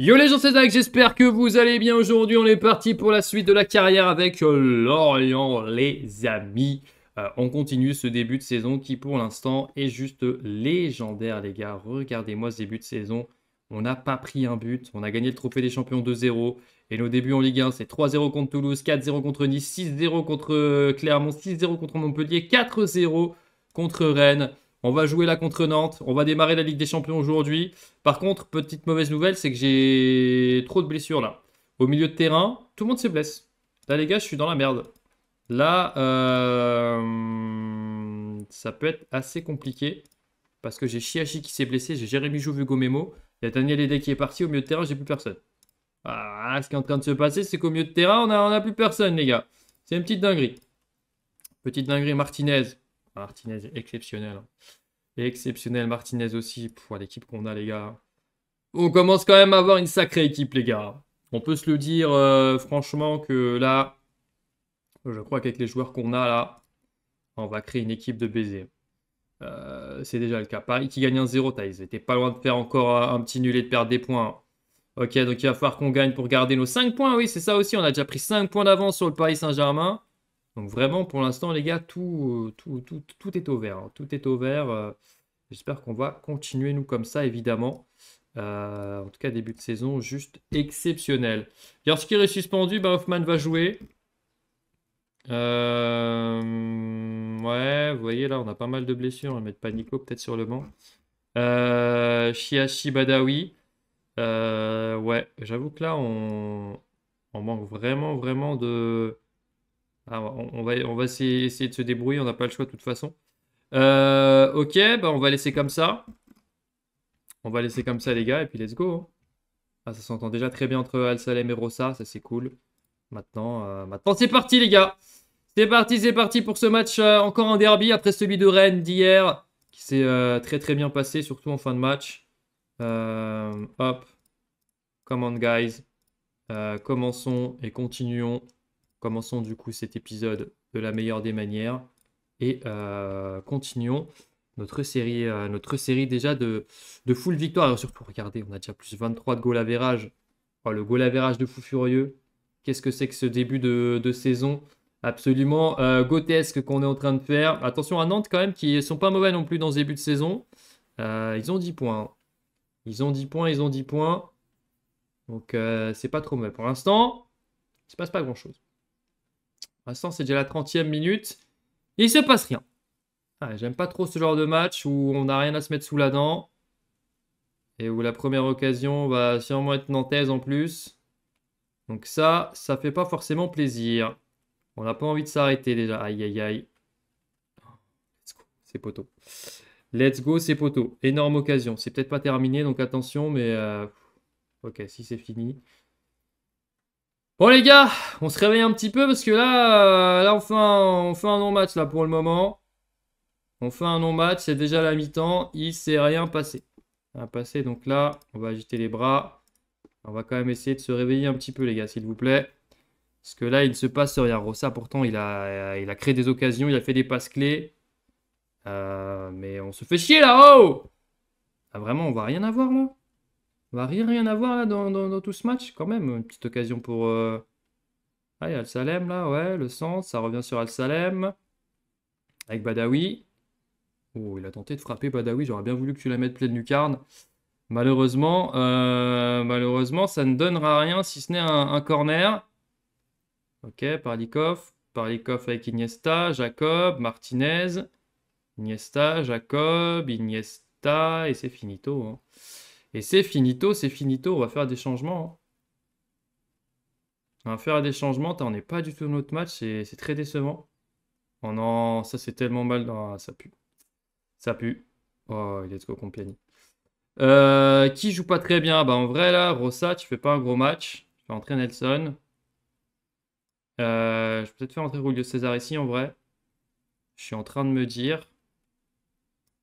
Yo les gens, c'est Zach, j'espère que vous allez bien aujourd'hui. On est parti pour la suite de la carrière avec euh, Lorient, les amis. Euh, on continue ce début de saison qui, pour l'instant, est juste légendaire, les gars. Regardez-moi ce début de saison. On n'a pas pris un but. On a gagné le trophée des champions 2-0. Et nos débuts en Ligue 1, c'est 3-0 contre Toulouse, 4-0 contre Nice, 6-0 contre euh, Clermont, 6-0 contre Montpellier, 4-0 contre Rennes. On va jouer la contre Nantes. On va démarrer la Ligue des Champions aujourd'hui. Par contre, petite mauvaise nouvelle, c'est que j'ai trop de blessures là. Au milieu de terrain, tout le monde se blesse. Là, les gars, je suis dans la merde. Là, euh, ça peut être assez compliqué. Parce que j'ai Chiachi qui s'est blessé, j'ai Jérémy Jouvu Il y a Daniel Ede qui est parti. Au milieu de terrain, j'ai plus personne. Ah, ce qui est en train de se passer, c'est qu'au milieu de terrain, on n'a a plus personne, les gars. C'est une petite dinguerie. Petite dinguerie, Martinez. Martinez exceptionnel. Exceptionnel Martinez aussi pour l'équipe qu'on a, les gars. On commence quand même à avoir une sacrée équipe, les gars. On peut se le dire euh, franchement que là, je crois qu'avec les joueurs qu'on a là, on va créer une équipe de baiser. Euh, c'est déjà le cas. Paris qui gagne 1-0, ils étaient pas loin de faire encore un petit nul et de perdre des points. Ok, donc il va falloir qu'on gagne pour garder nos 5 points. Oui, c'est ça aussi. On a déjà pris 5 points d'avance sur le Paris Saint-Germain. Donc vraiment, pour l'instant, les gars, tout, euh, tout, est au vert. Hein. Tout est au vert. Euh. J'espère qu'on va continuer, nous, comme ça, évidemment. Euh, en tout cas, début de saison, juste exceptionnel. Yorskir est suspendu, bah, Hoffman va jouer. ouais, vous voyez, là, on a pas mal de blessures. On va mettre Panico, peut-être sur le banc. Euh, Shiashi Badawi. ouais, j'avoue que là, on manque vraiment, vraiment de ah, on, va, essayer, de se débrouiller, on n'a pas le choix de toute façon. Euh, ok, bah, on va laisser comme ça. On va laisser comme ça les gars, et puis let's go. Ah, ça s'entend déjà très bien entre Al Salem et Rossa, ça c'est cool. Maintenant, euh, maintenant c'est parti les gars. C'est parti, c'est parti pour ce match. Euh, encore un derby après celui de Rennes d'hier, qui s'est très très bien passé, surtout en fin de match. hop, come on guys. commençons et continuons Commençons du coup cet épisode de la meilleure des manières et euh, continuons notre série, euh, notre série déjà de, de full victoire. Alors surtout, regardez, on a déjà plus 23 de goal average. Oh, le goal average de fou furieux. Qu'est-ce que c'est que ce début de, saison absolument euh, gotesque qu'on est en train de faire. Attention à Nantes quand même, qui sont pas mauvais non plus dans ce début de saison. ils ont 10 points. Ils ont 10 points, ils ont 10 points. Donc c'est pas trop mauvais. Pour l'instant, il se passe pas grand-chose l'instant, c'est déjà la 30e minute. il se passe rien. Ah, j'aime pas trop ce genre de match où on n'a rien à se mettre sous la dent. Et où la première occasion va sûrement être nantaise en plus. Donc ça, ça fait pas forcément plaisir. On n'a pas envie de s'arrêter déjà. Aïe, aïe, aïe. Let's go, c'est poteau. Let's go, c'est poteau. Énorme occasion. C'est peut-être pas terminé, donc attention, mais... Euh, ok, si c'est fini. Bon les gars, on se réveille un petit peu parce que là, euh, là on fait un, fait un non-match là pour le moment. On fait un non-match, c'est déjà la mi-temps, il s'est rien passé. Rien passé, donc là, on va agiter les bras. On va quand même essayer de se réveiller un petit peu les gars, s'il vous plaît. Parce que là, il ne se passe rien. Rossa, pourtant, il a, il a créé des occasions, il a fait des passes clés. Euh, mais on se fait chier là-haut ah, Vraiment, on va rien avoir là va rien, rien voir là dans, dans, tout ce match, quand même. Une petite occasion pour. Ah, euh, il Al Salem là, ouais, le centre, ça revient sur Al Salem. Avec Badawi. Oh, il a tenté de frapper Badawi, j'aurais bien voulu que tu la mettes pleine lucarne. Malheureusement, euh, malheureusement, ça ne donnera rien si ce n'est un, corner. Ok, Parlikov. Parlikov avec Iniesta, Jacob, Martinez. Iniesta, Jacob, Iniesta, et c'est finito. Hein. Et c'est finito, c'est finito, on va faire des changements. Hein. On va faire des changements, on n'est pas du tout dans notre match, c'est très décevant. Oh non, ça c'est tellement mal, dans ça pue. Ça pue. Oh, il est compagnie. Euh, qui joue pas très bien bah, en vrai là, Rossa, tu fais pas un gros match. Je vais entrer Nelson. Euh, je vais peut-être faire entrer Julio César ici en vrai. Je suis en train de me dire.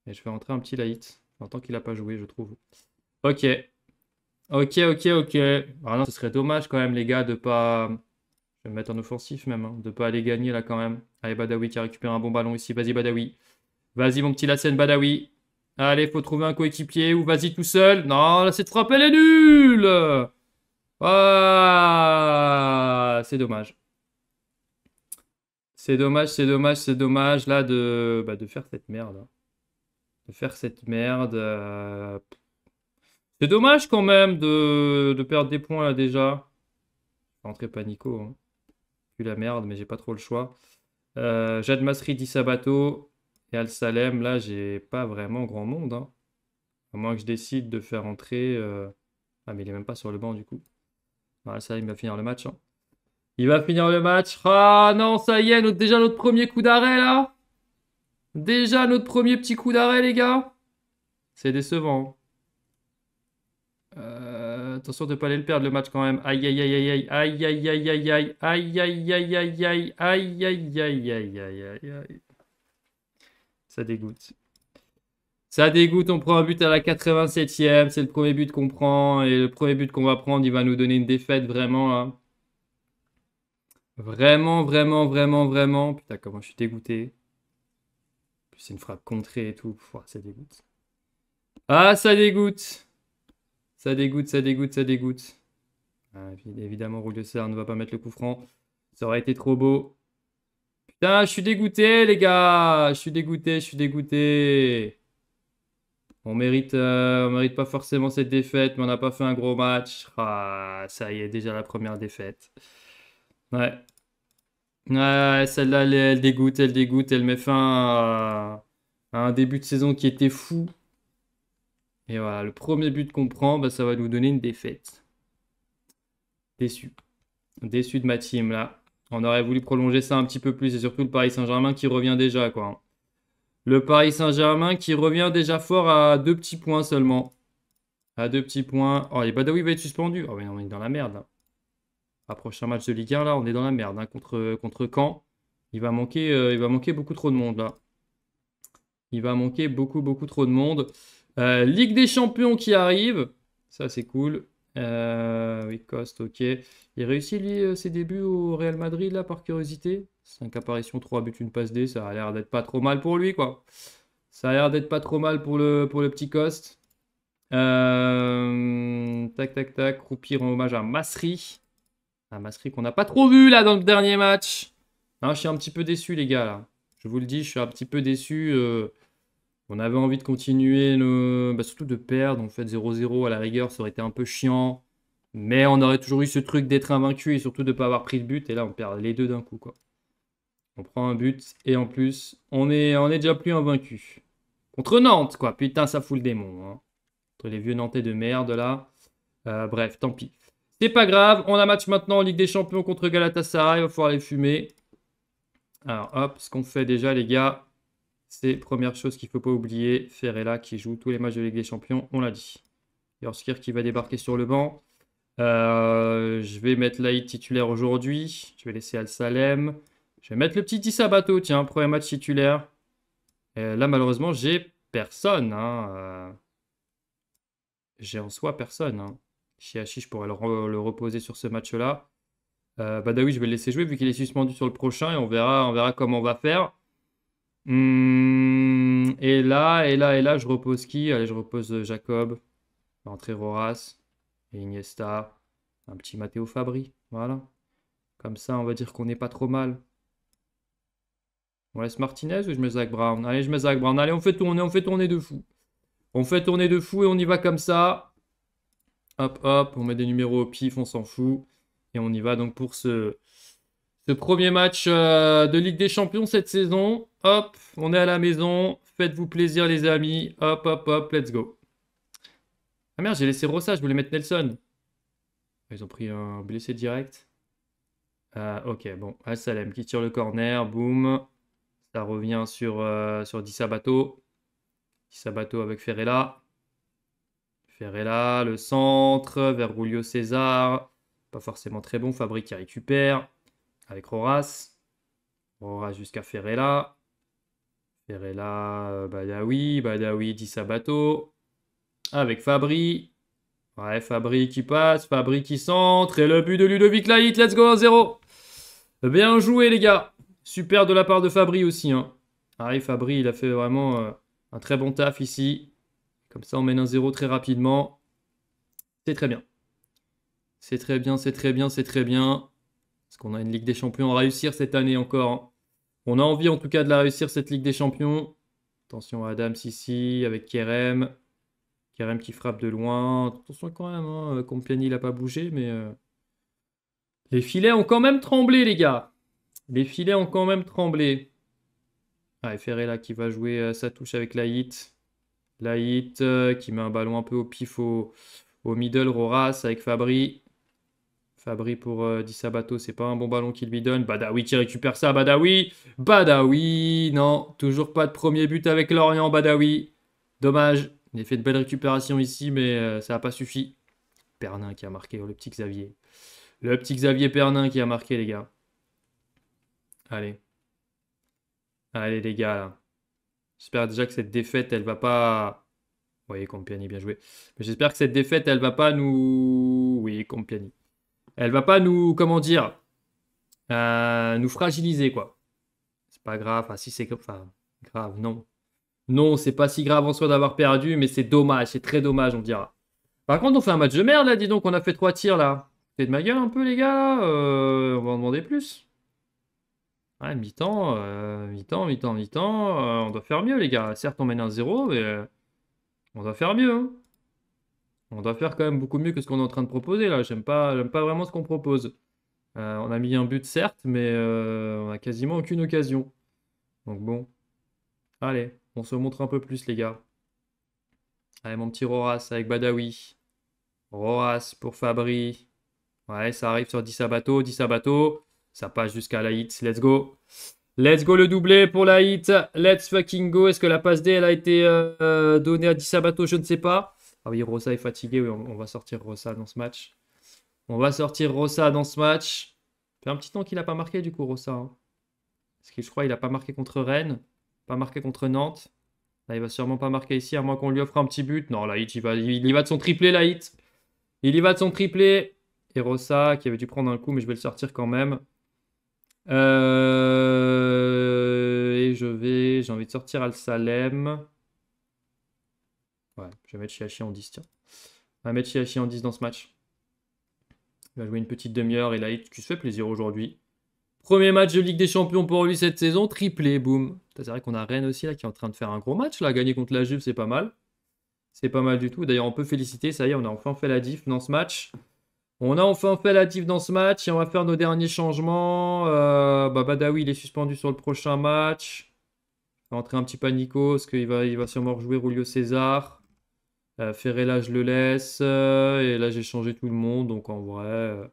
Et je vais entrer un petit Laït. En tant qu'il n'a pas joué, je trouve. Ok. Ok, ok, ok. Ah non, ce serait dommage quand même, les gars, de pas. Je vais me mettre en offensif même, hein, de pas aller gagner là quand même. Allez, Badawi qui a récupéré un bon ballon ici. Vas-y, Badawi. Vas-y, mon petit Lassen Badawi. Allez, faut trouver un coéquipier ou vas-y tout seul. Non, là, c'est frappe, elle est nulle. Ah, c'est dommage. C'est dommage, c'est dommage, c'est dommage là de, bah, de faire cette merde. Hein. De faire cette merde. Euh, c'est dommage quand même de, perdre des points là déjà. Rentrer panico. Hein. Plus la merde, mais j'ai pas trop le choix. Euh, Jade Masri, Di Sabato et Al Salem. Là, j'ai pas vraiment grand monde. Hein. À moins que je décide de faire entrer. Euh, ah, mais il est même pas sur le banc du coup. Al bah, ça, il va finir le match. Hein. Il va finir le match. Ah non, ça y est, déjà notre premier coup d'arrêt là. Déjà notre premier petit coup d'arrêt, les gars. C'est décevant. Hein attention de ne pas aller le perdre le match quand même. Aïe aïe aïe aïe aïe aïe aïe aïe aïe aïe aïe aïe aïe aïe aïe aïe aïe aïe aïe aïe Ça dégoûte. Ça dégoûte, on prend un but à la 87e, c'est le premier but qu'on prend et le premier but qu'on va prendre, il va nous donner une défaite vraiment Vraiment, vraiment, vraiment, vraiment. Putain, comment je suis dégoûté. C'est une frappe contrée et tout. ça dégoûte. Ah, ça dégoûte. Ça dégoûte, ça dégoûte, ça dégoûte. Ah, évidemment, de Serre ne va pas mettre le coup franc. Ça aurait été trop beau. Putain, je suis dégoûté, les gars. Je suis dégoûté, je suis dégoûté. On mérite, euh, on mérite pas forcément cette défaite, mais on n'a pas fait un gros match. Ah, ça y est, déjà la première défaite. Ouais. Ouais, celle-là, elle, dégoûte, elle dégoûte, elle met fin à un début de saison qui était fou. Et voilà, le premier but qu'on prend, bah, ça va nous donner une défaite. Déçu. Déçu de ma team, là. On aurait voulu prolonger ça un petit peu plus. Et surtout le Paris Saint-Germain qui revient déjà, quoi. Le Paris Saint-Germain qui revient déjà fort à deux petits points seulement. À deux petits points. Oh, et Badawi va être suspendu. Oh, mais on est dans la merde. Là. À prochain match de Ligue 1, là, on est dans la merde. Hein, contre, contre Caen, il va, manquer, euh, il va manquer beaucoup trop de monde, là. Il va manquer beaucoup, beaucoup trop de monde. Euh, Ligue des Champions qui arrive. Ça, c'est cool. Euh, oui, ok. Il réussit euh, ses débuts au Real Madrid, là, par curiosité. 5 apparitions, 3 buts, une passe D. Ça a l'air d'être pas trop mal pour lui, quoi. Ça a l'air d'être pas trop mal pour le, pour le petit cost tac, tac, tac. en hommage à Masri. À Masri qu'on n'a pas trop vu, là, dans le dernier match. je suis un petit peu déçu, les gars, Je vous le dis, je suis un petit peu déçu. Euh, on avait envie de continuer, le... Bah, surtout de perdre. En fait, 0-0 à la rigueur, ça aurait été un peu chiant. Mais on aurait toujours eu ce truc d'être invaincu et surtout de ne pas avoir pris le but. Et là, on perd les deux d'un coup. Quoi. On prend un but et en plus, on est, déjà plus invaincu. Contre Nantes, quoi. Putain, ça fout le démon. Hein. Entre les vieux Nantais de merde, là. Euh, bref, tant pis. C'est pas grave. On a match maintenant en Ligue des Champions contre Galatasaray. Il va falloir les fumer. Alors, hop, ce qu'on fait déjà, les gars, c'est première chose qu'il ne faut pas oublier. Ferella qui joue tous les matchs de Ligue des Champions, on l'a dit. Yorskir qui va débarquer sur le banc. Euh, je vais mettre Laïd titulaire aujourd'hui. Je vais laisser Al Salem. Je vais mettre le petit Tissabato, tiens, premier match titulaire. là, malheureusement, j'ai personne. Hein. Euh, j'ai en soi personne. Hein. je pourrais le, reposer sur ce match-là. Euh, Badawi, je vais le laisser jouer vu qu'il est suspendu sur le prochain et on verra, on verra comment on va faire. Hmm, et là, et là, et là, je repose qui Allez, je repose euh, Jacob, entre Roras, Iniesta, un petit Matteo Fabri. Voilà. Comme ça, on va dire qu'on n'est pas trop mal. On laisse Martinez ou je mets Zach Brown Allez, je mets Zach Brown. Allez, on fait tourner, on fait tourner de fou. On fait tourner de fou et on y va comme ça. Hop, hop, on met des numéros au pif, on s'en fout. Et on y va donc pour ce, ce premier match euh, de Ligue des Champions cette saison. Hop, on est à la maison. Faites-vous plaisir, les amis. Hop, hop, hop, let's go. Ah merde, j'ai laissé Rossa, je voulais mettre Nelson. Ah, ils ont pris un blessé direct. Ah, ok, bon. Al Salem qui tire le corner. Boum. Ça revient sur, Dissabato. Euh, sur Sabato. Sabato avec Ferrella. Ferrella, le centre vers César. Pas forcément très bon. Fabrique qui récupère. Avec Roras. Roras jusqu'à Ferrella. Euh, Badawi, Badawi dit Sabato. Ah, avec Fabri. Ouais, Fabri qui passe, Fabri qui centre. Et le but de Ludovic Laït, let's go 1-0. Bien joué les gars. Super de la part de Fabri aussi. Hein. Ah Fabri, il a fait vraiment euh, un très bon taf ici. Comme ça, on mène un 0 très rapidement. C'est très bien. C'est très bien, c'est très bien, c'est très bien. Parce qu'on a une Ligue des Champions à réussir cette année encore. Hein. On a envie en tout cas de la réussir cette Ligue des Champions. Attention à Adams ici avec Kerem. Kerem qui frappe de loin. Attention quand même, hein. Euh, il n'a pas bougé, mais euh, les filets ont quand même tremblé, les gars. Les filets ont quand même tremblé. Ah, et Ferreira qui va jouer euh, sa touche avec la hit. La hit qui met un ballon un peu au pif au, middle. Roras avec Fabri. Fabri pour euh, Di Sabato, c'est pas un bon ballon qu'il lui donne. Badawi qui récupère ça, Badawi. Badawi, non, toujours pas de premier but avec Lorient, Badawi. Dommage, il a fait de belles récupérations ici, mais euh, ça n'a pas suffi. Pernin qui a marqué, oh, le petit Xavier. Le petit Xavier Pernin qui a marqué, les gars. Allez. Allez, les gars, J'espère déjà que cette défaite, elle va pas... Vous voyez, Compiani, bien joué. Mais j'espère que cette défaite, elle va pas nous... Oui, Compiani. Elle va pas nous, comment dire, euh, nous fragiliser, quoi. C'est pas grave. Enfin, si c'est enfin, grave, non. Non, c'est pas si grave en soi d'avoir perdu, mais c'est dommage, c'est très dommage, on dira. Par contre, on fait un match de merde, là, dis donc, on a fait trois tirs, là. Faites de ma gueule un peu, les gars, euh, On va en demander plus. Ouais, mi-temps, euh, mi-temps, mi-temps, mi-temps, on doit faire mieux, les gars. Certes, on mène un 0 mais on doit faire mieux. Hein. On doit faire quand même beaucoup mieux que ce qu'on est en train de proposer là. J'aime pas, pas vraiment ce qu'on propose. Euh, on a mis un but certes, mais euh, on a quasiment aucune occasion. Donc bon, allez, on se montre un peu plus les gars. Allez mon petit Roras avec Badawi. Roras pour Fabri. Ouais, ça arrive sur 10 Disabato, 10 Ça passe jusqu'à la hit. Let's go. Let's go le doublé pour la hit. Let's fucking go. Est-ce que la passe D elle a été euh, donnée à 10 Je ne sais pas. Ah oui, Rosa est fatigué. Oui, on, va sortir Rosa dans ce match. On va sortir Rosa dans ce match. Ça fait un petit temps qu'il n'a pas marqué, du coup, Rosa. Hein. Parce que je crois qu'il n'a pas marqué contre Rennes, pas marqué contre Nantes. Là, il va sûrement pas marquer ici, à moins qu'on lui offre un petit but. Non, là, il, va, il y va de son triplé, là. Il y va de son triplé. Et Rosa, qui avait dû prendre un coup, mais je vais le sortir quand même. Euh, et je vais, j'ai envie de sortir Al Salem je vais mettre Chiachi en 10, tiens. On va mettre Chiachi en 10 dans ce match. Il va jouer une petite demi-heure et là, il se fait plaisir aujourd'hui. Premier match de Ligue des Champions pour lui cette saison, triplé, boum. C'est vrai qu'on a Rennes aussi là qui est en train de faire un gros match là, gagner contre la Juve, c'est pas mal. C'est pas mal du tout. D'ailleurs, on peut féliciter, ça y est, on a enfin fait la diff dans ce match. On a enfin fait la diff dans ce match et on va faire nos derniers changements. Euh, il est suspendu sur le prochain match. va entrer un petit panico. parce qu'il va, il va sûrement rejouer Julio César. Euh, je le laisse. Euh, et là, j'ai changé tout le monde. Donc en vrai, euh,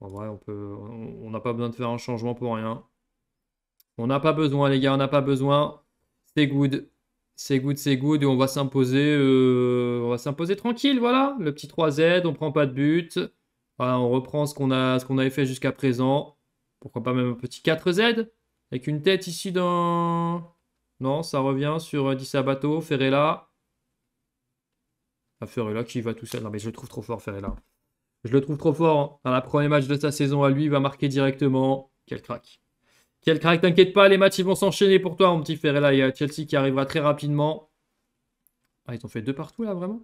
on peut, on n'a pas besoin de faire un changement pour rien. On n'a pas besoin, les gars, on n'a pas besoin. C'est good. C'est good, c'est good. Et on va s'imposer. Euh, on va s'imposer tranquille, voilà. Le petit 3Z, on prend pas de but. on reprend ce qu'on a, ce qu'on avait fait jusqu'à présent. Pourquoi pas même un petit 4Z avec une tête ici dans. Non, ça revient sur Di Sabato, Ferrella à là qui va tout seul. Non, mais je le trouve trop fort, Ferella. Je le trouve trop fort. Hein. Dans la première match de sa saison à lui, il va marquer directement. Quel crack. Quel crack. T'inquiète pas, les matchs ils vont s'enchaîner pour toi, mon petit Ferella. Il y a Chelsea qui arrivera très rapidement. Ah, ils ont fait deux partout là, vraiment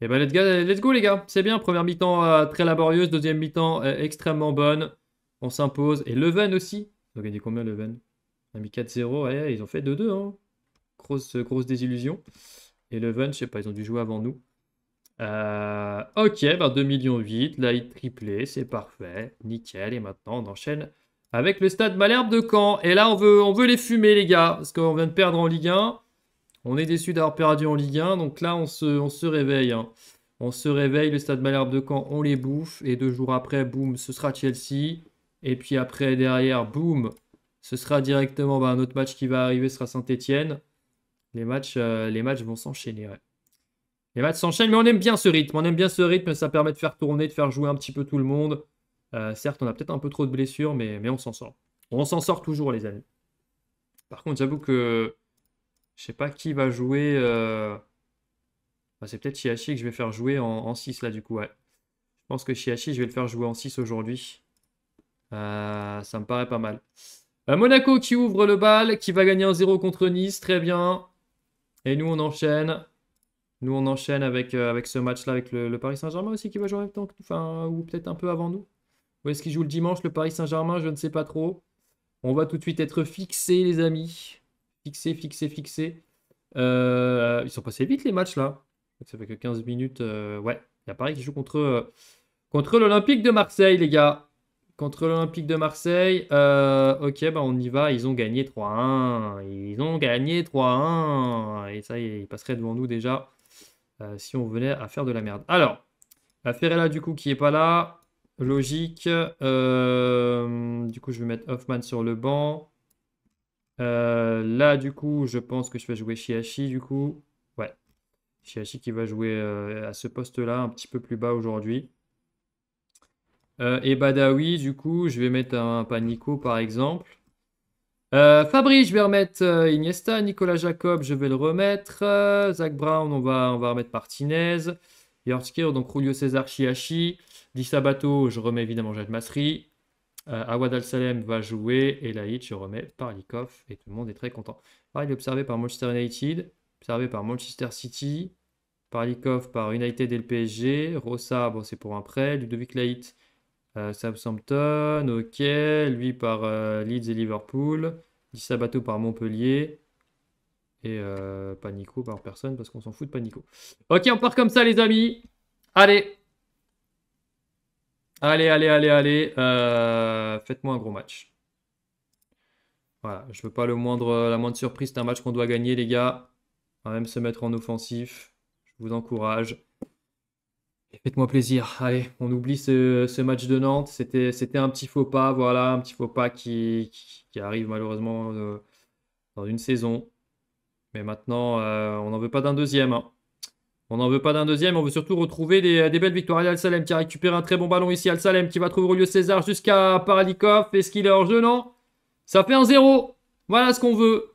Eh ben, let's go, les gars. C'est bien. Première mi-temps euh, très laborieuse. Deuxième mi-temps euh, extrêmement bonne. On s'impose. Et Leven aussi. on a gagné combien, Leven On a mis 4-0. ils ont fait 2-2. Hein. Grosse, grosse désillusion. Et Leven, je sais pas, ils ont dû jouer avant nous. Euh, ok, bah ben, 2 millions 8, là il triplé, c'est parfait, nickel. Et maintenant on enchaîne avec le stade Malherbe de Caen. Et là on veut, on veut les fumer les gars, parce qu'on vient de perdre en Ligue 1. On est déçu d'avoir perdu en Ligue 1, donc là on se, on se réveille. Hein. On se réveille, le stade Malherbe de Caen, on les bouffe. Et deux jours après, boum, ce sera Chelsea. Et puis après, derrière, boum, ce sera directement ben, un autre match qui va arriver, ce sera Saint-Etienne. Les matchs, euh, les matchs vont s'enchaîner. Les matchs s'enchaînent, mais on aime bien ce rythme. On aime bien ce rythme, ça permet de faire tourner, de faire jouer un petit peu tout le monde. Euh, certes, on a peut-être un peu trop de blessures, mais, mais on s'en sort. On s'en sort toujours, les amis. Par contre, j'avoue que je ne sais pas qui va jouer. Euh, bah, c'est peut-être Chiachi que je vais faire jouer en, 6 là, du coup. Ouais. Je pense que Chiachi, je vais le faire jouer en 6 aujourd'hui. Euh, ça me paraît pas mal. Monaco qui ouvre le bal, qui va gagner un 0 contre Nice. Très bien. Et nous, on enchaîne. Nous, on enchaîne avec, euh, avec ce match-là, avec le, Paris Saint-Germain aussi qui va jouer en même temps, enfin, ou peut-être un peu avant nous. Où est-ce qu'il joue le dimanche, le Paris Saint-Germain Je ne sais pas trop. On va tout de suite être fixé, les amis. Fixé, fixé, fixé. Euh, ils sont passés vite, les matchs, là. Ça fait que 15 minutes. Euh, ouais, il y a Paris qui joue contre, contre l'Olympique de Marseille, les gars. Contre l'Olympique de Marseille. ok, bah on y va. Ils ont gagné 3-1. Ils ont gagné 3-1. Et ça, ils passeraient devant nous déjà. Euh, si on venait à faire de la merde. Alors, la Ferella du coup qui est pas là. Logique. Euh, du coup, je vais mettre Hoffman sur le banc. Euh, là, du coup, je pense que je vais jouer Shiashi, du coup. Ouais. Chiachi qui va jouer à ce poste-là, un petit peu plus bas aujourd'hui. et Badawi, du coup, je vais mettre un Panico, par exemple. Fabri, euh, Fabrice, je vais remettre euh, Iniesta. Nicolas Jacob, je vais le remettre. Euh, Zach Brown, on va, on va remettre Martinez. Yorskir, donc Julio César Chiachi. Dissabato, je remets évidemment Jacques Masri. Awad Al-Salem va jouer. Et Laïd, je remets Parlikov. Et tout le monde est très content. il est observé par Manchester United, observé par Manchester City. Parlikov par United et le PSG. Rosa bon, c'est pour un prêt. Ludovic Laït euh, Southampton, ok. Lui par euh, Leeds et Liverpool. Dissabato par Montpellier. Et euh, Panico par personne parce qu'on s'en fout de Panico. Ok, on part comme ça, les amis. Allez. Allez, allez, allez, allez. Euh, faites-moi un gros match. Voilà, je veux pas le moindre, la moindre surprise. C'est un match qu'on doit gagner, les gars. On va même se mettre en offensif. Je vous encourage. Faites-moi plaisir. Allez, on oublie ce, match de Nantes. C'était, un petit faux pas, voilà, un petit faux pas qui, qui, arrive malheureusement euh, dans une saison. Mais maintenant, euh, on n'en veut pas d'un deuxième. Hein. On n'en veut pas d'un deuxième. On veut surtout retrouver des, belles victoires. Al-Salem qui a récupéré un très bon ballon ici. Al-Salem qui va trouver au lieu César jusqu'à Paralikov. Est-ce qu'il est hors de Nantes Ça fait un zéro. Voilà ce qu'on veut.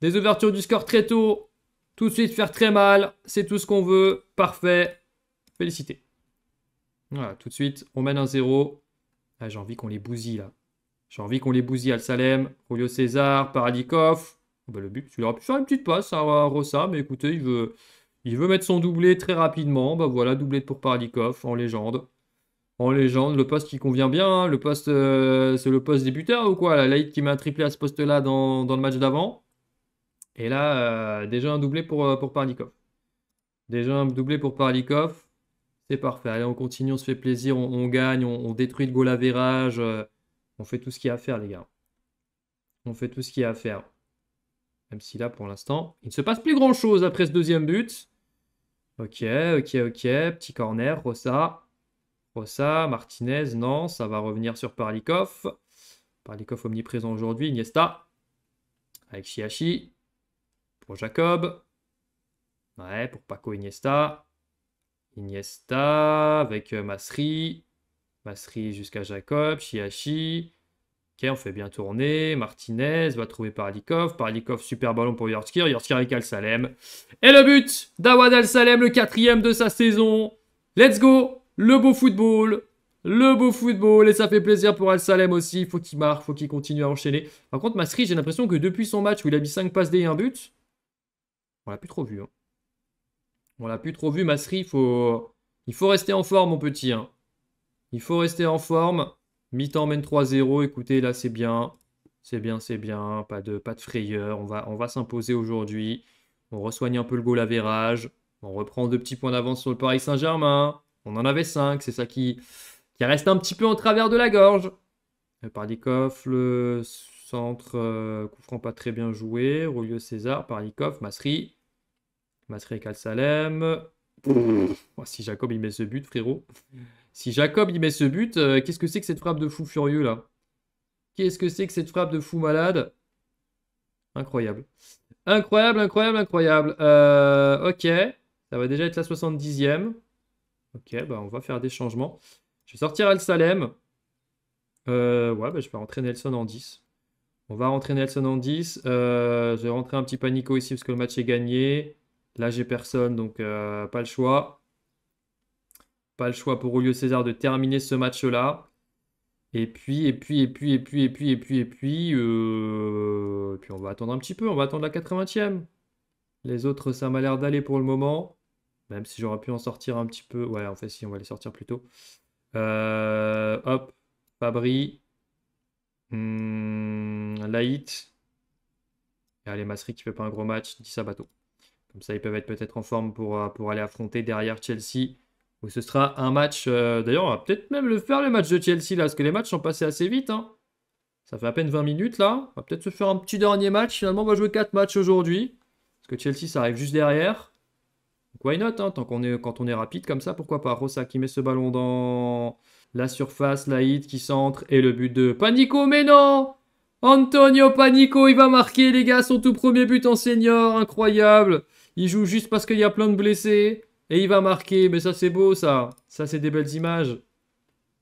Des ouvertures du score très tôt. Tout de suite faire très mal. C'est tout ce qu'on veut. Parfait. Félicité. Voilà, tout de suite, on mène un 0. Ah, j'ai envie qu'on les bousille là. J'ai envie qu'on les bousille al Salem, Julio César, Paradikov. Oh, bah, le but, il aurait pu faire une petite passe hein, à Rossa, mais écoutez, il veut, il veut mettre son doublé très rapidement. Bah voilà, doublé pour Paradikov en légende. En légende, le poste qui convient bien, hein, le poste, euh, c'est le poste débuteur ou quoi La Laïd qui met un triplé à ce poste-là dans, le match d'avant. Et là, euh, déjà un doublé pour, euh, pour Déjà un doublé pour Paradikov. C'est parfait. Allez, on continue, on se fait plaisir, on, gagne, on, détruit le goal à euh, on fait tout ce qu'il y a à faire, les gars. On fait tout ce qu'il y a à faire. Même si là, pour l'instant, il ne se passe plus grand-chose après ce deuxième but. Ok, ok, ok. Petit corner, Rossa. Rossa, Martinez, non, ça va revenir sur Parlikov. Parlikov omniprésent aujourd'hui, Iniesta. Avec Chiachi. Pour Jacob. Ouais, pour Paco Iniesta. Iniesta, avec euh, Masri, Masri jusqu'à Jacob, Chiachi. Ok, on fait bien tourner. Martinez va trouver Parlikov. Parlikov, super ballon pour Yorskir. Yorskir avec Al-Salem. Et le but d'Awad Al-Salem, le quatrième de sa saison. Let's go Le beau football le beau football et ça fait plaisir pour Al Salem aussi. Faut qu'il marque, faut qu'il continue à enchaîner. Par contre, Masri, j'ai l'impression que depuis son match où il a mis 5 passes et un but, on l'a plus trop vu. Hein. On l'a plus trop vu, Masri. Il faut, il faut rester en forme, mon petit. Hein. Il faut rester en forme. Mi-temps mène 3-0. Écoutez, là, c'est bien. C'est bien, c'est bien. Pas de, pas de frayeur. On va, on va s'imposer aujourd'hui. On reçoigne un peu le goal à vérage. On reprend deux petits points d'avance sur le Paris Saint-Germain. On en avait cinq. C'est ça qui, qui reste un petit peu en travers de la gorge. Euh, Pardikov, le centre, euh, coup franc pas très bien joué. Rolio César, parlikov Masri. Masrek Al-Salem. Mmh. Oh, si Jacob il met ce but, frérot. Si Jacob il met ce but, euh, qu'est-ce que c'est que cette frappe de fou furieux là Qu'est-ce que c'est que cette frappe de fou malade Incroyable. Incroyable, incroyable, incroyable. Euh, ok, ça va déjà être la 70e. Ok, bah on va faire des changements. Je vais sortir Al Salem. Euh, ouais, bah je vais rentrer Nelson en 10. On va rentrer Nelson en 10. je vais rentrer un petit panico ici parce que le match est gagné. Là, j'ai personne, donc euh, pas le choix. Pas le choix pour Julio César de terminer ce match-là. Et puis, et puis, et puis, et puis, et puis, et puis, et puis, euh, et puis, on va attendre un petit peu. On va attendre la 80e. Les autres, ça m'a l'air d'aller pour le moment. Même si j'aurais pu en sortir un petit peu. Ouais, en fait, si, on va les sortir plus tôt. Euh, hop, Fabri. Hmm, Laït. Et allez, Masri qui fait pas un gros match. Dit Sabato. Comme ça, ils peuvent être peut-être en forme pour, euh, pour aller affronter derrière Chelsea. Où ce sera un match. Euh, d'ailleurs, on va peut-être même le faire, le match de Chelsea, là, parce que les matchs sont passés assez vite. Hein. Ça fait à peine 20 minutes, là. On va peut-être se faire un petit dernier match. Finalement, on va jouer 4 matchs aujourd'hui. Parce que Chelsea, ça arrive juste derrière. why not hein, tant qu'on est, Quand on est rapide comme ça, pourquoi pas Rosa qui met ce ballon dans la surface, Laïd qui centre et le but de Panico, mais non Antonio Panico, il va marquer, les gars, son tout premier but en senior, incroyable il joue juste parce qu'il y a plein de blessés. Et il va marquer. Mais ça, c'est beau, ça. Ça, c'est des belles images.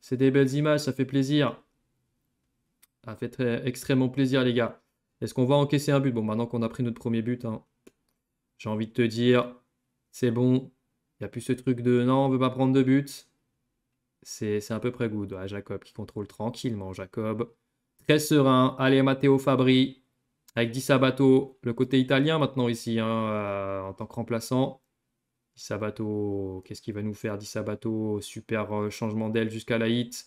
C'est des belles images, ça fait plaisir. Ça fait extrêmement plaisir, les gars. Est-ce qu'on va encaisser un but Bon, maintenant qu'on a pris notre premier but, hein, j'ai envie de te dire, c'est bon. Il n'y a plus ce truc de non, on ne veut pas prendre de but. C'est à peu près good. Jacob qui contrôle tranquillement. Jacob, très serein. Allez, Matteo Fabri avec Di Sabato, le côté italien maintenant ici, hein, euh, en tant que remplaçant. Di Sabato, qu'est-ce qu'il va nous faire Di Sabato, super euh, changement d'aile jusqu'à la hit.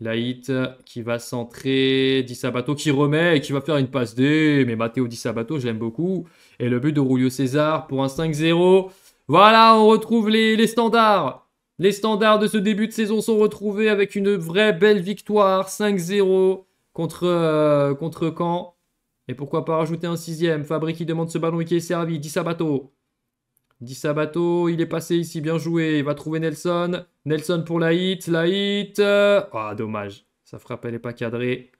La hit qui va centrer, Di Sabato qui remet et qui va faire une passe D. Mais Matteo Di Sabato, je l'aime beaucoup. Et le but de Rulio César pour un 5-0. Voilà, on retrouve les, standards. Les standards de ce début de saison sont retrouvés avec une vraie belle victoire 5-0 contre, euh, contre Caen. Et pourquoi pas rajouter un sixième Fabri qui demande ce ballon et qui est servi. Di Sabato. Di Sabato, il est passé ici, bien joué. Il va trouver Nelson. Nelson pour la hit. La hit. Ah, dommage. Sa frappe, elle n'est pas cadrée.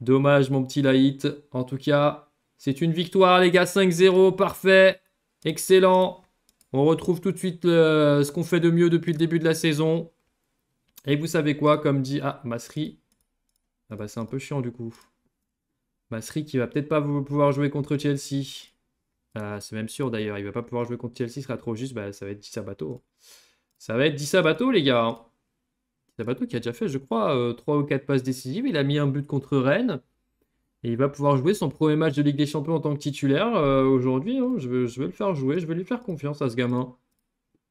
Dommage, mon petit la hit. En tout cas, c'est une victoire, les gars. 5-0. Parfait. Excellent. On retrouve tout de suite euh, ce qu'on fait de mieux depuis le début de la saison. Et vous savez quoi, comme dit... Ah, Masri. Ah bah c'est un peu chiant du coup. Masri bah, qui va peut-être pas pouvoir jouer contre Chelsea. Euh, c'est même sûr d'ailleurs, il va pas pouvoir jouer contre Chelsea, ce sera trop juste, bah, ça va être Bateau. Ça va être Bateau, les gars. Hein. bateau qui a déjà fait, je crois, 3 euh, ou 4 passes décisives, il a mis un but contre Rennes. Et il va pouvoir jouer son premier match de Ligue des Champions en tant que titulaire euh, aujourd'hui. Hein. je, vais le faire jouer, je vais lui faire confiance à ce gamin.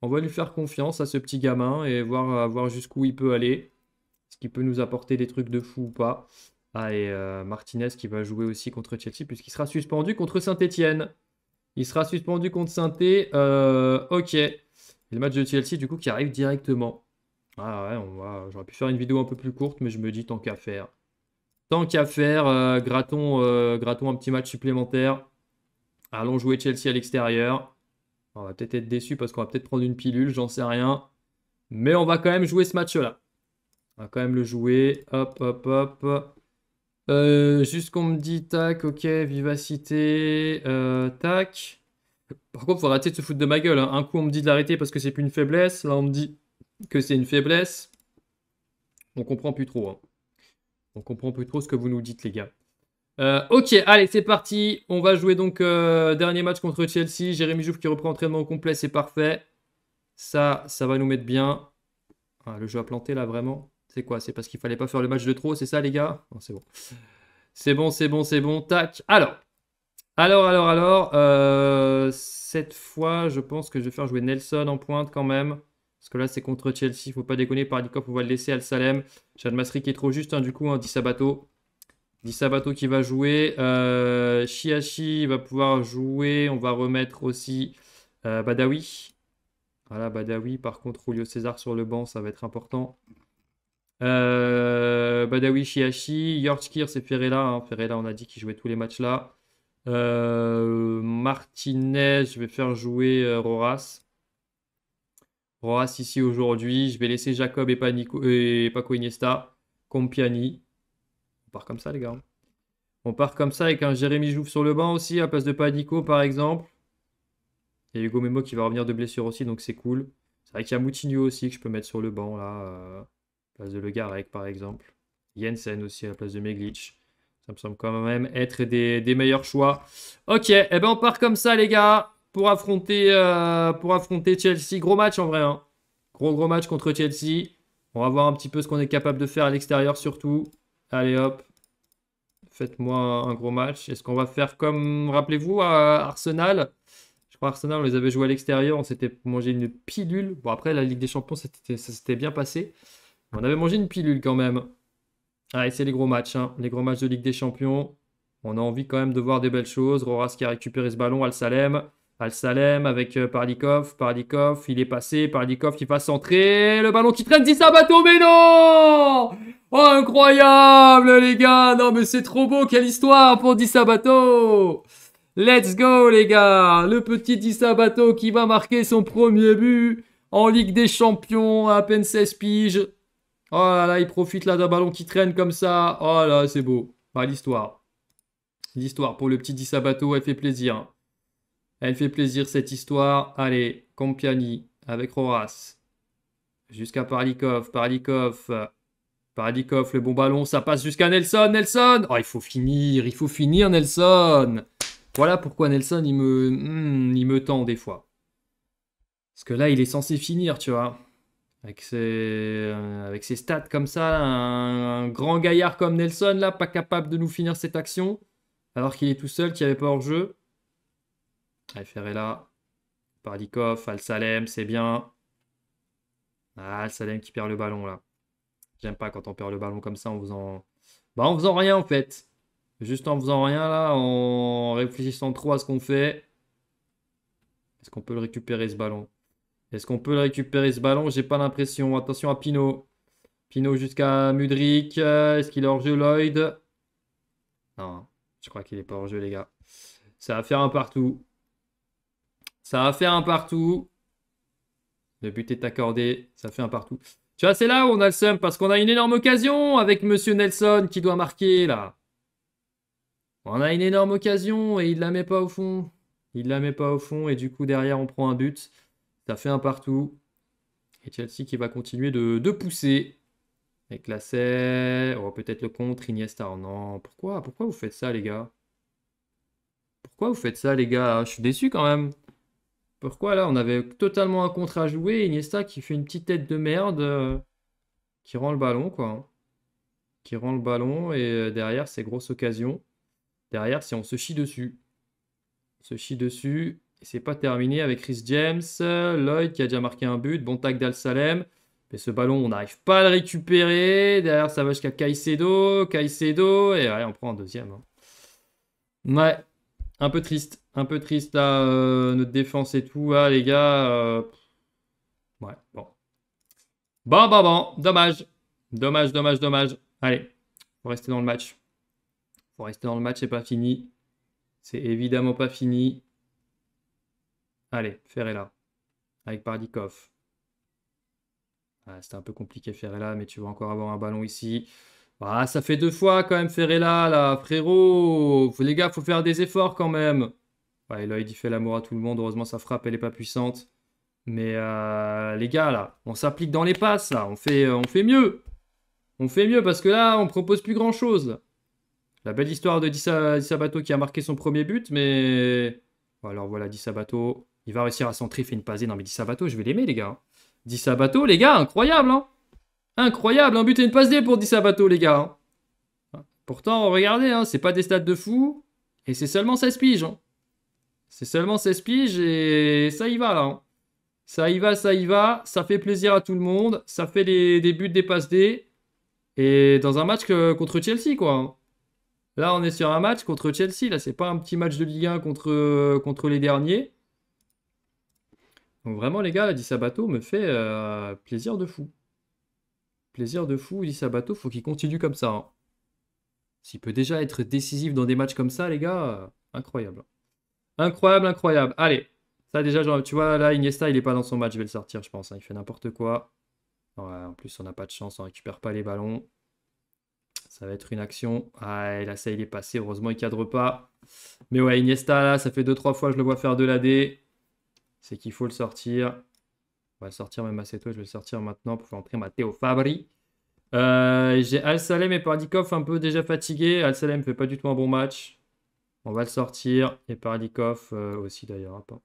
On va lui faire confiance à ce petit gamin et voir, voir jusqu'où il peut aller. ce qui peut nous apporter des trucs de fou ou pas ah, et euh, Martinez qui va jouer aussi contre Chelsea, puisqu'il sera suspendu contre Saint-Etienne. Il sera suspendu contre saint étienne euh, ok. Et le match de Chelsea, du coup, qui arrive directement. Ah ouais, on va... j'aurais pu faire une vidéo un peu plus courte, mais je me dis tant qu'à faire. Tant qu'à faire, euh, Graton, grattons, un petit match supplémentaire. Allons jouer Chelsea à l'extérieur. On va peut être, être déçu parce qu'on va peut-être prendre une pilule, j'en sais rien. Mais on va quand même jouer ce match-là. On va quand même le jouer. Hop, hop, hop. Euh, juste qu'on me dit tac, ok, vivacité, euh, tac. Par contre, faut arrêter de se foutre de ma gueule. Hein. Un coup, on me dit de l'arrêter parce que c'est plus une faiblesse. Là, on me dit que c'est une faiblesse. On comprend plus trop. Hein. On comprend plus trop ce que vous nous dites, les gars. Euh, ok, allez, c'est parti. On va jouer donc dernier match contre Chelsea. Jérémy Jouffre qui reprend entraînement au complet, c'est parfait. Ça, ça va nous mettre bien. Ah, le jeu a planté là, vraiment. C'est quoi C'est parce qu'il fallait pas faire le match de trop, c'est ça les gars Non, C'est bon. C'est bon, c'est bon, c'est bon. Tac. Alors. Alors, alors, alors. Euh, cette fois, je pense que je vais faire jouer Nelson en pointe quand même. Parce que là, c'est contre Chelsea. il Faut pas déconner. Paradicop, on va le laisser Al Salem. Chad Masri qui est trop juste, hein, du coup. Hein, Di Sabato. Sabato qui va jouer. Euh, va pouvoir jouer. On va remettre aussi euh, Badawi. Voilà, Badawi. Par contre, Julio César sur le banc, ça va être important. Euh, Badawi, Shiashi, Yorchkir c'est Ferreira Hein. on a dit qu'il jouait tous les matchs là. Euh, Martinez, je vais faire jouer euh, Roras. ici aujourd'hui. Je vais laisser Jacob et, Paco Iniesta. Compiani. On part comme ça, les gars. Hein. On part comme ça avec un Jérémy joue sur le banc aussi, à place de Panico par exemple. Il y a Hugo Memo qui va revenir de blessure aussi, donc c'est cool. C'est vrai qu'il y a Moutinho aussi que je peux mettre sur le banc là place de Le par exemple. Jensen aussi à la place de Meglitch, Ça me semble quand même être des, meilleurs choix. Ok, et eh ben on part comme ça les gars pour affronter, euh, pour affronter Chelsea. Gros match en vrai. Hein. Gros gros match contre Chelsea. On va voir un petit peu ce qu'on est capable de faire à l'extérieur surtout. Allez hop. Faites-moi un gros match. Est-ce qu'on va faire comme, rappelez-vous, à Arsenal Je crois Arsenal, on les avait joués à l'extérieur. On s'était mangé une pilule. Bon, après, la Ligue des Champions, ça s'était bien passé. On avait mangé une pilule quand même. Allez, ah, c'est les gros matchs, hein. les gros matchs de Ligue des Champions. On a envie quand même de voir des belles choses. Roras qui a récupéré ce ballon, Al Salem. Al Salem avec euh, Parlikov. Pardikov. il est passé. Pardikov qui va centrer. Le ballon qui traîne, Dissabato. mais non oh, incroyable, les gars Non, mais c'est trop beau, quelle histoire pour Dissabato. Let's go, les gars Le petit Dissabato qui va marquer son premier but en Ligue des Champions à peine 16 piges. Oh là là, il profite là d'un ballon qui traîne comme ça. Oh là, c'est beau. Bah, l'histoire. L'histoire pour le petit Di Sabato, elle fait plaisir. Elle fait plaisir cette histoire. Allez, Compiani avec Roras. Jusqu'à Parlikov, Parlikov. Parlikov, le bon ballon, ça passe jusqu'à Nelson, Nelson Oh, il faut finir, il faut finir, Nelson Voilà pourquoi Nelson, il me, hmm, il me tend des fois. Parce que là, il est censé finir, tu vois. Avec ses, euh, avec ses stats comme ça, un, grand gaillard comme Nelson, là, pas capable de nous finir cette action, alors qu'il est tout seul, qu'il n'y avait pas hors-jeu. Allez, là. Parlikov, Al-Salem, c'est bien. Ah, Al-Salem qui perd le ballon, là. J'aime pas quand on perd le ballon comme ça en faisant... Bah, en faisant rien, en fait. Juste en faisant rien, là, en réfléchissant trop à ce qu'on fait. Est-ce qu'on peut le récupérer, ce ballon est-ce qu'on peut récupérer ce ballon J'ai pas l'impression. Attention à Pinot. Pino jusqu'à Mudrick. Euh, est-ce qu'il est hors jeu Lloyd Non, hein. je crois qu'il est pas hors jeu les gars. Ça va faire un partout. Ça va faire un partout. Le but est accordé. Ça fait un partout. Tu vois, c'est là où on a le seum parce qu'on a une énorme occasion avec Monsieur Nelson qui doit marquer là. On a une énorme occasion et il ne la met pas au fond. Il la met pas au fond et du coup derrière on prend un but fait un partout. Et Chelsea qui va continuer de, pousser. Avec la oh, peut-être le contre, Iniesta. Oh non, pourquoi Pourquoi vous faites ça, les gars Pourquoi vous faites ça, les gars ah, Je suis déçu quand même. Pourquoi là, on avait totalement un contre à jouer, Iniesta qui fait une petite tête de merde, euh, qui rend le ballon, quoi. Hein. Qui rend le ballon, et euh, derrière, c'est grosse occasion. Derrière, si on se chie dessus. se chie dessus, et c'est pas terminé avec Chris James, Lloyd qui a déjà marqué un but, bon tag d'Al Salem. Mais ce ballon, on n'arrive pas à le récupérer. Derrière, ça va jusqu'à Caicedo, Caicedo. Et allez, on prend un deuxième. Hein. Ouais, un peu triste. Un peu triste là, euh, notre défense et tout. Ah, les gars. Euh, ouais, bon. Bon, bon, bon. Dommage. Dommage, dommage, dommage. Allez, faut rester dans le match. Faut rester dans le match, c'est pas fini. C'est évidemment pas fini. Allez, Ferella. avec Pardikov. C'était un peu compliqué Ferella, mais tu vas encore avoir un ballon ici. Ah, ça fait deux fois quand même Ferrella, là, frérot. Les gars, faut faire des efforts quand même. Ouais, là, il fait l'amour à tout le monde. Heureusement, sa frappe, elle n'est pas puissante. Mais euh, les gars, là, on s'applique dans les passes, là. On fait, euh, on fait mieux. On fait mieux parce que là, on propose plus grand-chose. La belle histoire de Di Sabato qui a marqué son premier but, mais... Alors voilà, Dissabato, il va réussir à centrer, fait une D. Non, mais 10 Sabato, je vais l'aimer, les gars. Hein. Di Sabato, les gars, incroyable, hein. Incroyable, un but et une passe D pour Di Sabato, les gars. Hein. Pourtant, regardez, c'est pas des stats de fou. Et c'est seulement 16 piges. C'est seulement 16 piges et ça y va, là. Ça y va, ça y va. Ça fait plaisir à tout le monde. Ça fait les, des buts, des passes D. Et dans un match contre Chelsea, quoi. Là, on est sur un match contre Chelsea. Là, c'est pas un petit match de Ligue 1 contre, contre les derniers. Donc vraiment les gars, Addis Sabato me fait euh, plaisir de fou. Plaisir de fou, Addis Sabato, faut qu'il continue comme ça. Hein. S'il peut déjà être décisif dans des matchs comme ça, les gars, euh, incroyable. Incroyable, incroyable. Allez, ça déjà, tu vois, là, Iniesta, il n'est pas dans son match, je vais le sortir, je pense. Hein. Il fait n'importe quoi. en plus, on n'a pas de chance, on récupère pas les ballons. Ça va être une action. Ah, là, ça, il est passé. Heureusement, il cadre pas. Mais ouais, Iniesta, là, ça fait 2-3 fois, je le vois faire de la l'AD c'est qu'il faut le sortir. On va sortir même assez tôt, je vais le sortir maintenant pour faire entrer Matteo Fabri. Euh, j'ai Al-Salem et Pardikov un peu déjà fatigués. Al-Salem fait pas du tout un bon match. On va le sortir. Et Pardikov euh, aussi d'ailleurs. Hein,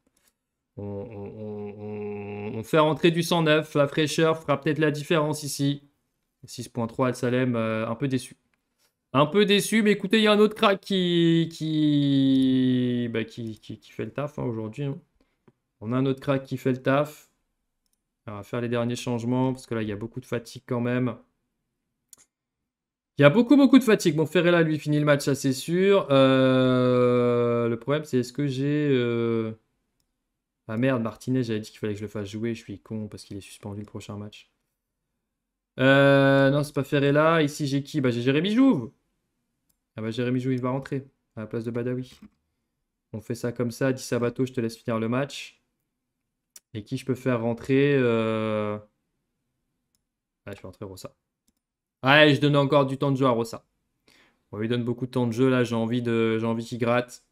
on, fait rentrer du 109. La fraîcheur fera peut-être la différence ici. 6.3 Al-Salem, euh, un peu déçu. Un peu déçu, mais écoutez, il y a un autre crack qui, qui, bah, qui, fait le taf hein, aujourd'hui. Hein. On a un autre crack qui fait le taf. on va faire les derniers changements parce que là, il y a beaucoup de fatigue quand même. Il y a beaucoup, beaucoup de fatigue. Bon, Ferrella, lui, finit le match, ça c'est sûr. Euh, le problème, c'est est-ce que j'ai. Euh, ah merde, Martinez, j'avais dit qu'il fallait que je le fasse jouer. Je suis con parce qu'il est suspendu le prochain match. Euh, non, c'est pas Ferella. Ici, j'ai qui Bah, j'ai Jérémy Jouve. Ah bah, Jérémy Jouve, il va rentrer à la place de Badawi. On fait ça comme ça. Dis Sabato, je te laisse finir le match. Et qui je peux faire rentrer euh, Je vais rentrer Rossa. Ouais, je donne encore du temps de jeu à Rossa. On lui donne beaucoup de temps de jeu là, j'ai envie, de... envie qu'il gratte.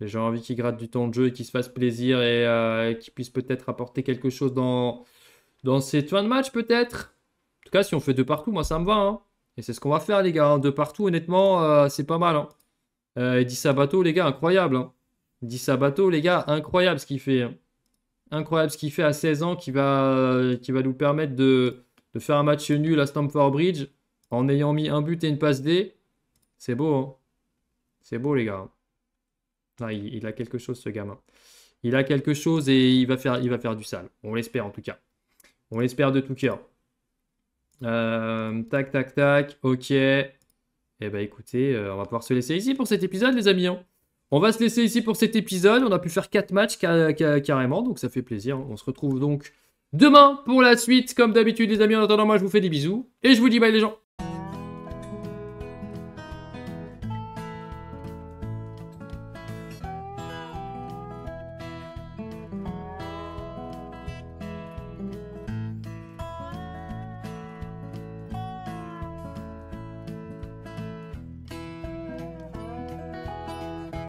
J'ai envie qu'il gratte du temps de jeu et qu'il se fasse plaisir et euh, qu'il puisse peut-être apporter quelque chose dans, dans ces matchs de match peut-être. En tout cas, si on fait deux partout, moi ça me va. Hein. Et c'est ce qu'on va faire les gars. de hein. Deux partout, honnêtement, euh, c'est pas mal. Hein. Euh, et 10 à bateau, les gars, incroyable. Hein. 10 à bateau, les gars, incroyable ce qu'il fait. Hein incroyable ce qu'il fait à 16 ans qui va, qui va nous permettre de, faire un match nul à Stamford Bridge en ayant mis un but et une passe D. C'est beau, hein. C'est beau, les gars. il, a quelque chose, ce gamin. Il a quelque chose et il va faire, il va faire du sale. On l'espère, en tout cas. On l'espère de tout cœur. Euh, tac, tac, tac. Ok. Eh bien, écoutez, euh, on va pouvoir se laisser ici pour cet épisode, les amis. Hein. On va se laisser ici pour cet épisode. On a pu faire quatre matchs carrément, donc ça fait plaisir. On se retrouve donc demain pour la suite. Comme d'habitude, les amis, en attendant, moi, je vous fais des bisous. Et je vous dis bye les gens.